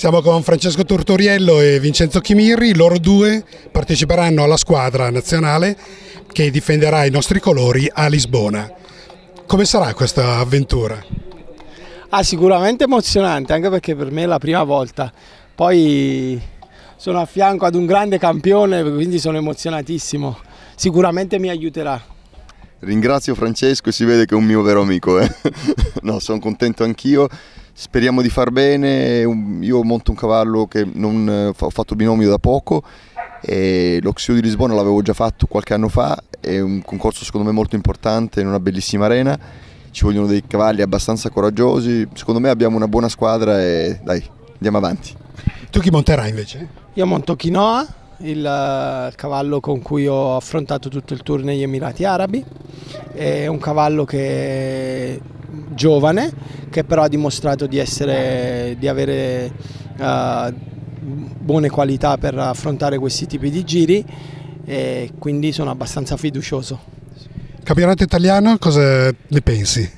Siamo con Francesco Tortoriello e Vincenzo Chimirri, loro due parteciperanno alla squadra nazionale che difenderà i nostri colori a Lisbona. Come sarà questa avventura? Ah, sicuramente emozionante, anche perché per me è la prima volta. Poi sono a fianco ad un grande campione, quindi sono emozionatissimo. Sicuramente mi aiuterà. Ringrazio Francesco, si vede che è un mio vero amico. Eh? no, sono contento anch'io speriamo di far bene, io monto un cavallo che non, eh, ho fatto binomio da poco e l'Oxio di Lisbona l'avevo già fatto qualche anno fa, è un concorso secondo me molto importante in una bellissima arena, ci vogliono dei cavalli abbastanza coraggiosi, secondo me abbiamo una buona squadra e dai, andiamo avanti. Tu chi monterai invece? Io monto Quinoa, eh, il cavallo con cui ho affrontato tutto il tour negli Emirati Arabi, è un cavallo che giovane che però ha dimostrato di, essere, di avere uh, buone qualità per affrontare questi tipi di giri e quindi sono abbastanza fiducioso. Campionato italiano, cosa ne pensi?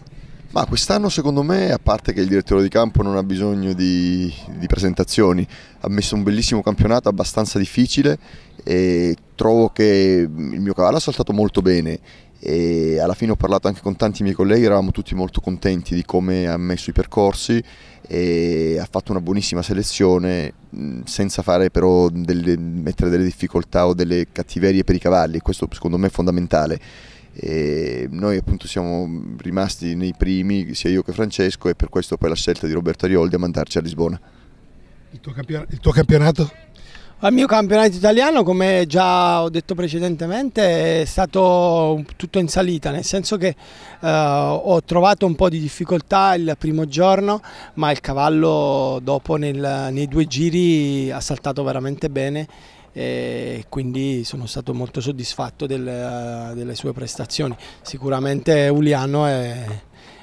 Ma quest'anno secondo me, a parte che il direttore di campo non ha bisogno di, di presentazioni, ha messo un bellissimo campionato abbastanza difficile e trovo che il mio cavallo ha saltato molto bene e alla fine ho parlato anche con tanti miei colleghi, eravamo tutti molto contenti di come ha messo i percorsi e ha fatto una buonissima selezione senza fare però delle, mettere delle difficoltà o delle cattiverie per i cavalli, questo secondo me è fondamentale. E noi appunto siamo rimasti nei primi, sia io che Francesco, e per questo poi la scelta di Roberto Arioldi a mandarci a Lisbona. Il tuo, il tuo campionato? Il mio campionato italiano, come già ho detto precedentemente, è stato tutto in salita, nel senso che eh, ho trovato un po' di difficoltà il primo giorno, ma il cavallo dopo nel, nei due giri ha saltato veramente bene e quindi sono stato molto soddisfatto delle, eh, delle sue prestazioni. Sicuramente Uliano è,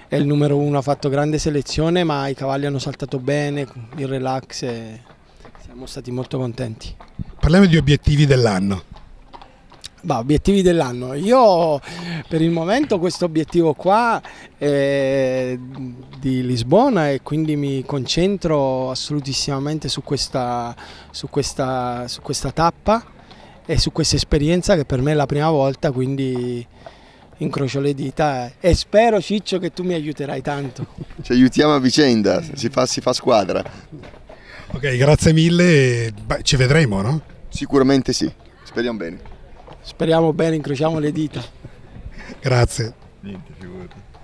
è, il numero uno, ha fatto grande selezione ma i cavalli hanno saltato bene, il relax e siamo stati molto contenti. Parliamo di obiettivi dell'anno. Bah, obiettivi dell'anno. Io per il momento questo obiettivo qua eh, di Lisbona e quindi mi concentro assolutissimamente su questa, su questa, su questa tappa e su questa esperienza che per me è la prima volta, quindi incrocio le dita e spero Ciccio che tu mi aiuterai tanto. Ci aiutiamo a vicenda, si fa, si fa squadra. Ok, grazie mille, Beh, ci vedremo, no? Sicuramente sì, speriamo bene. Speriamo bene, incrociamo le dita. grazie. Niente, figurati.